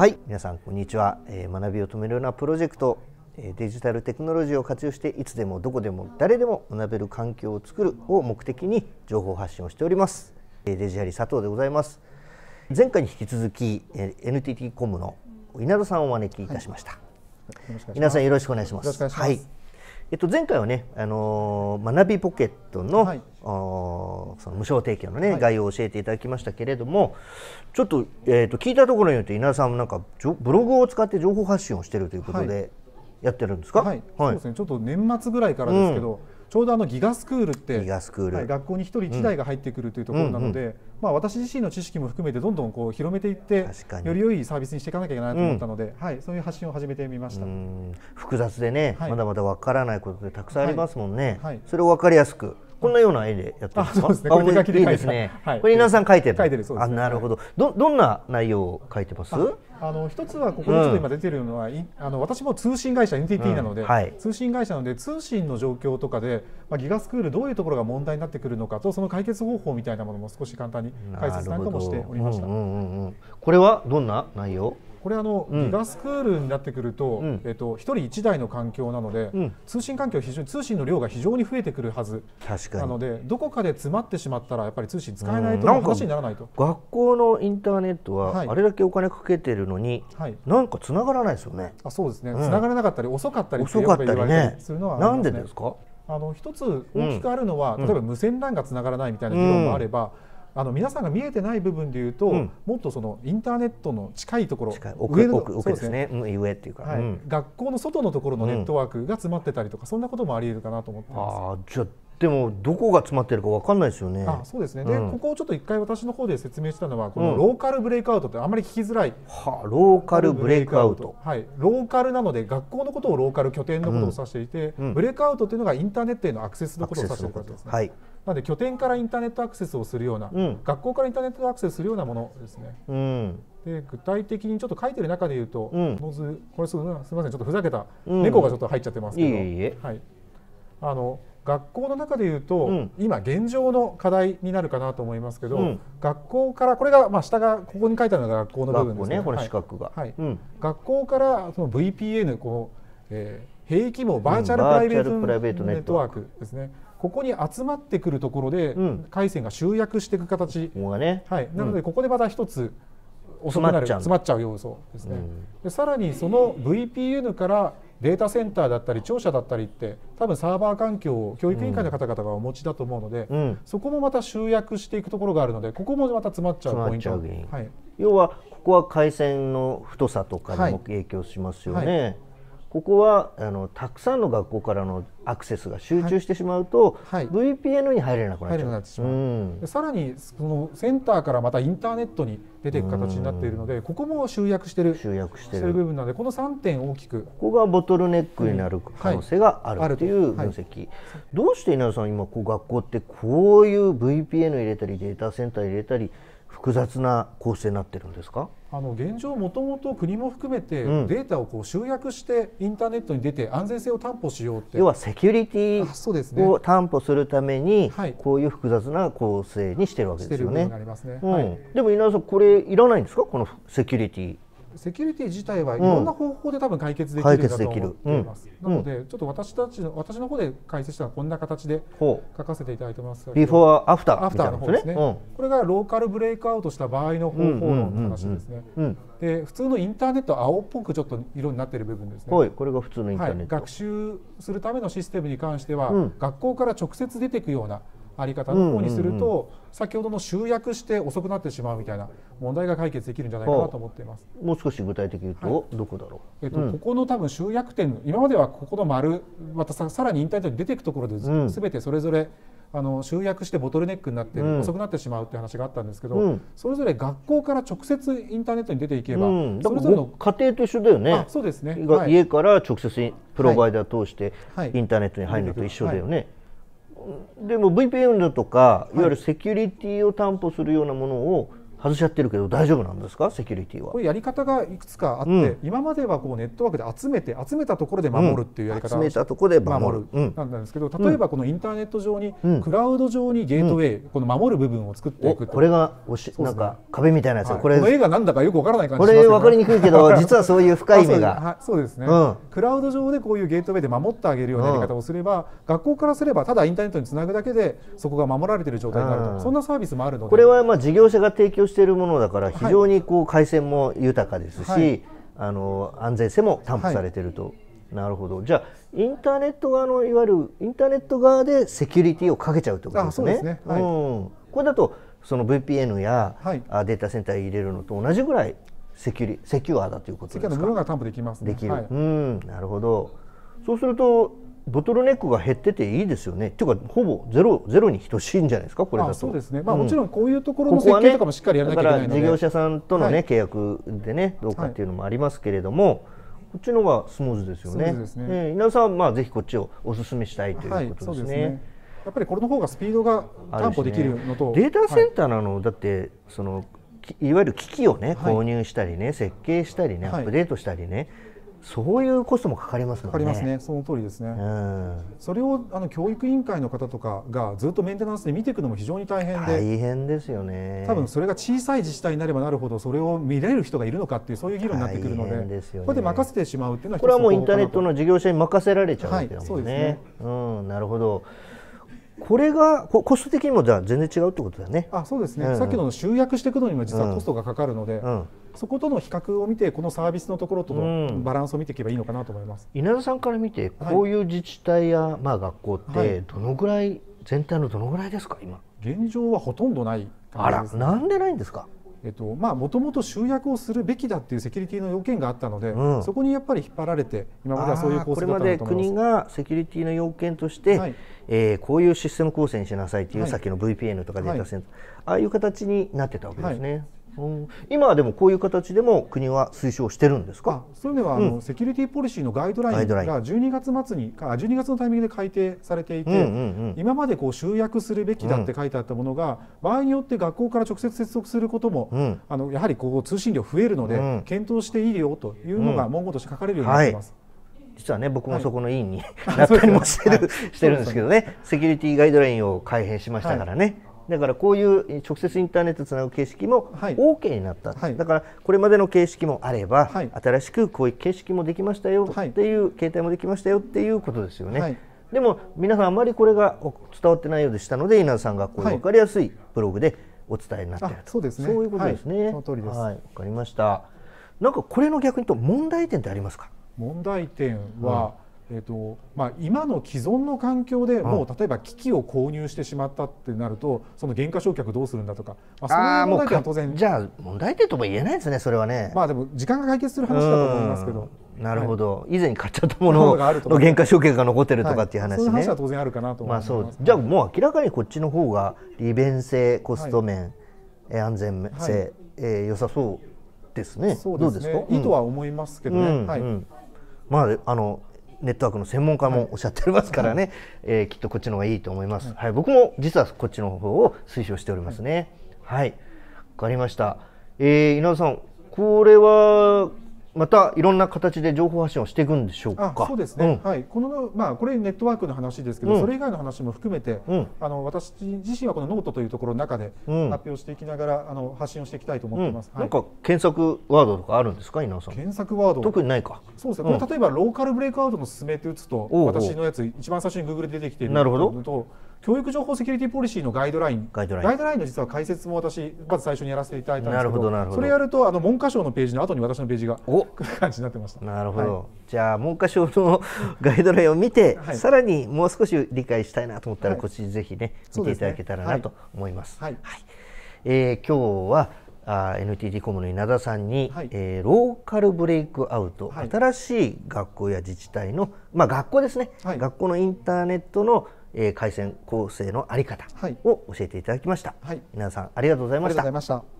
はい皆さんこんにちは、えー、学びを止めるようなプロジェクトえデジタルテクノロジーを活用していつでもどこでも誰でも学べる環境を作るを目的に情報発信をしておりますえデジハリ佐藤でございます前回に引き続きえ NTT コムの稲田さんをお招きいたしました、はい、稲田さんよろしくお願いしますはいえっと、前回はね、あのー、学びポケットのはい、その無償提供のね、はい、概要を教えていただきましたけれどもちょっと,、えー、と聞いたところによって稲田さんもなんかブログを使って情報発信をしてるということで、やってるんですか、はい、はい、そうですねちょっと年末ぐらいからですけど、うんちょうどあのギガスクールってギガスクール、はい、学校に1人1台が入ってくるというところなので、うんうんうん、まあ、私自身の知識も含めてどんどんこう広めていってより良いサービスにしていかなきゃいけないと思ったので、うん、はい、そういう発信を始めてみました複雑でね、はい、まだまだ分からないことってたくさんありますもんね、はい、それを分かりやすくこんなような絵でやってますか。そうですね。これ手書きでいいですね。はい、これ皆さん書いてる。書いてるそうです、ね、あ、なるほど。どどんな内容を書いてます？あの一つはここにちょっと今出てるのは、うん、あの私も通信会社 NTT なので、うんはい、通信会社なので通信の状況とかで、まあギガスクールどういうところが問題になってくるのかとその解決方法みたいなものも少し簡単に解説なんかもしておりました。うんうんうん、これはどんな内容？これあの、うん、ギガスクールになってくると、うん、えっと、一人一台の環境なので、うん、通信環境非常に通信の量が非常に増えてくるはずなのでどこかで詰まってしまったらやっぱり通信使えないという話にならないと学校のインターネットは、あれだけお金かけてるのに、はい、なんか繋がらないですよねあそうですね、繋がらなかったり遅かったりってよくれたりするのは、ねなんでですかあの一つ大きくあるのは、例えば無線 LAN が繋がらないみたいな議論もあれば、うんあの皆さんが見えてない部分でいうと、うん、もっとそのインターネットの近いところ上の奥奥ですねですね、うん、上っていうか、はい、うん、学校の外のところのネットワークが詰まってたりとか、そんなこともあり得るかなと思ってます。あじゃでもどこが詰まってるかわかんないですよね。あそうですね。で、ここをちょっと一回私の方で説明したのはこのローカルブレイクアウトってあんまり聞きづらい。はあ、ローカルブレイクアウト。はい。ローカルなので学校のことをローカル拠点のことを指していて、ブレイクアウトっていうのがインターネットへのアクセスのことを指していることですね。はい。なので拠点からインターネットアクセスをするような、うん、学校からインターネットアクセスするようなものですね。うん、で具体的にちょっと書いてる中で言うと、うん、ノズこれすみませんちょっとふざけた、猫がちょっと入っちゃってますけど、いいはい、あの学校の中でいうと、うん、今現状の課題になるかなと思いますけど、うん、学校からこれが、まあ、下がここに書いてあるのが学校の部分ですね、ね、これ資格が、はい、うん、学校からその VPN こう、えー、平器もバーチャルプライベートネットワークですね、ここに集まってくるところで、回線が集約していく形、うん、はい、なのでここでまた一つ遅くなる詰まっちゃう要素ですね、でさらにその VPN からデータセンターだったり庁舎だったりって多分サーバー環境を教育委員会の方々がお持ちだと思うので、うん、そこもまた集約していくところがあるのでここもまた詰まっちゃうポイント、はい、要はここは回線の太さとかにも影響しますよね。はいはいここはあのたくさんの学校からのアクセスが集中してしまうと、はいはい、VPN に入れなくなってしまう、うん、さらにそのセンターからまたインターネットに出ていく形になっているので、うん、ここも集約してる集約してる部分なのでこの3点大きくここがボトルネックになる可能性があるという分析、うんはい、どうして稲田さん今こう学校ってこういう VPN 入れたりデータセンター入れたり複雑な構成になってるんですかあの現状もともと国も含めてデータをこう集約してインターネットに出て安全性を担保しようって、要はセキュリティを担保するためにこういう複雑な構成にしてるわけですよね。でも稲田さんこれいらないんですかこのセキュリティセキュリティ自体はいろんな方法で多分解決できるんだと思います、うん、なのでちょっと私たちの私の方で解説したのはこんな形で書かせていただいてますビフォーアフターアフターの方ですね、うん、これがローカルブレイクアウトした場合の方法論の話ですねで普通のインターネット青っぽくちょっと色になっている部分ですねこれが普通のインターネット、はい、学習するためのシステムに関しては、学校から直接出ていくようなあり方の方にすると、先ほどの集約して遅くなってしまうみたいな問題が解決できるんじゃないかなと思っています。もう少し具体的に言うと、はい、どこだろう。えっと、うん、ここの多分集約点、今まではここの丸、またささらにインターネットに出ていくところで、すべてそれぞれ。あの集約してボトルネックになって遅くなってしまうって話があったんですけど、うん、それぞれ学校から直接インターネットに出ていけば、うん、それぞれの家庭と一緒だよねそうですね、はい、家から直接プロバイダー通してインターネットに入るのと一緒だよね。はいはいでも VPN だとか、い、わゆるセキュリティを担保するようなものを外しちゃってるけど大丈夫なんですかセキュリティはこれやり方がいくつかあって、うん、今まではこうネットワークで集めて集めたところで守るっていうやり方、うん、集めたところで守る、なんですけど例えばこのインターネット上に、クラウド上にゲートウェイ、この守る部分を作っていくこれがおし、ね、なんか壁みたいなやつ、はい、これこの絵がなんだかよくわからない感じしますこれわかりにくいけど 実はそういう深い意がそうですね、クラウド上でこういうゲートウェイで守ってあげるようなやり方をすれば、学校からすればただインターネットにつなぐだけでそこが守られている状態になると、そんなサービスもあるのでこれはまあ事業者が提供しているものだから非常にこう回線も豊かですし、はい、あの安全性も担保されていると、はい、なるほどじゃあインターネット側のいわゆるインターネット側でセキュリティをかけちゃうということですね。うん、これだとその VPN や、はい、データセンター入れるのと同じぐらいセキュリセキュアだということですか。セキュアのものが担保できます、ね、できる、はい、うんなるほど。そうするとボトルネックが減ってていいですよねっていうかほぼゼロゼロに等しいんじゃないですかこれだとそうですね、まあ、もちろんこういうところの設計とかもしっかりやらなきゃいけないので、ここね、事業者さんとのね、はい、契約でねどうかっていうのもありますけれども、はい、こっちのがスムーズですよねすね、えー、稲田さんはまあぜひこっちをお勧めしたいということですね。はいやっぱりこれの方がスピードが担保できるのと、ね、データセンターなの、はい、だってそのいわゆる機器をね購入したりね、はい、設計したりねアップデートしたりね、そういうコストもかかります、ね、かかりますね。その通りですね。それをあの教育委員会の方とかがずっとメンテナンスで見ていくのも非常に大変で。大変ですよね。多分それが小さい自治体になればなるほどそれを見れる人がいるのかっていうそういう議論になってくるので、でね、ここで任せてしまうっていうのはこれはもうインターネットの事業者に任せられちゃうわけだもんね。はい、そうですね。うん、なるほど。これがこコスト的にもじゃあ全然違うってことだよね。あそうですね、うんうん、さっきの集約していくのにも実はコストがかかるので、うん、そことの比較を見てこのサービスのところとのバランスを見ていけばいいのかなと思います、うん、稲田さんから見てこういう自治体や、はい、まあ、学校ってどのぐらい、はい、全体のどのぐらいですか今現状はほとんどない、ね、あらなんでないんですかえっとまあ、もともと集約をするべきだっていうセキュリティの要件があったので、うん、そこにやっぱり引っ張られて今まではそういう構成これまで国がセキュリティの要件として、はい、えー、こういうシステム構成にしなさいという、はい、さっきの VPN とかデータセンター、はい、ああいう形になってたわけですね。はい今はでもこういう形でも国は推奨してるんですかそういうのは、うん、あのセキュリティポリシーのガイドラインが12月末にあ12月のタイミングで改定されていて、うんうんうん、今までこう集約するべきだって書いてあったものが、うん、場合によって学校から直接接続することも、うん、あのやはりこう通信量増えるので、検討していいよというのが文言として書かれるようになっています。はい実はね僕もそこの委員に、はい、なったりもしてるはい、してるんですけどね、セキュリティガイドラインを改閉しましたからね、だからこういう直接インターネットつなぐ形式も OK になった、はい、だからこれまでの形式もあれば、はい、新しくこういう形式もできましたよっていう、携帯もできましたよっていうことですよね。でも皆さんあまりこれが伝わってないようでしたので稲田さんがこういう分かりやすいブログでお伝えになってると、そうですねそういうことですね。その通りです。はい、分かりました。なんかこれの逆にと問題点ってありますか？問題点は、うんえーとまあ、今の既存の環境でもう例えば機器を購入してしまったってなるとその原価償却どうするんだとか、まあ、その問題は当然じゃあ問題点とも言えないですねそれはねまあでも時間が解決する話だと思いますけどなるほど、はい、以前に買っちゃったものの原価償却が残ってるとかっていう話ね、はい、そういう話は当然あるかなと思います、まあ、じゃあもう明らかにこっちの方が利便性コスト面、はい、安全性、はい、えー、良さそうですねそうですねいいとは思いますけどね、うんうん、はいまああのネットワークの専門家もおっしゃっておりますからね、はい、えー、きっとこっちの方がいいと思います、はい、はい、僕も実はこっちの方を推奨しておりますねはい、はい、かりました、えー、稲田さんこれはまたいろんな形で情報発信をしていくんでしょうか。そうですね。うん、はい、このまあこれネットワークの話ですけど、うん、それ以外の話も含めて、うん、あの私自身はこのノートというところの中で発表していきながら、あの発信をしていきたいと思ってます。はい、なんか検索ワードとかあるんですか、稲尾さん。検索ワード。特にないか。そうですね。例えばローカルブレイクアウトの勧めって打つと、私のやつ一番最初にグーグルで出てきてるなるほど。と教育情報セキュリティポリシーのガイドラインガイドラインガイイドランの実は解説も私まず最初にやらせていただいたんですけどそれやるとあの文科省のページの後に私のページがお感じになってましたなるほど、はい、じゃあ文科省のガイドラインを見て、はい、さらにもう少し理解したいなと思ったら、はい、こっちぜひね見ていただけたらなと思います。すね、はいはい、えー、今日はあ NTT コムの稲田さんに、はい、えー、ローカルブレイクアウト、はい、新しい学校や自治体の、まあ、学校ですね、はい、学校のインターネットのえー、回線構成のあり方を教えていただきました、はい、皆さんありがとうございました。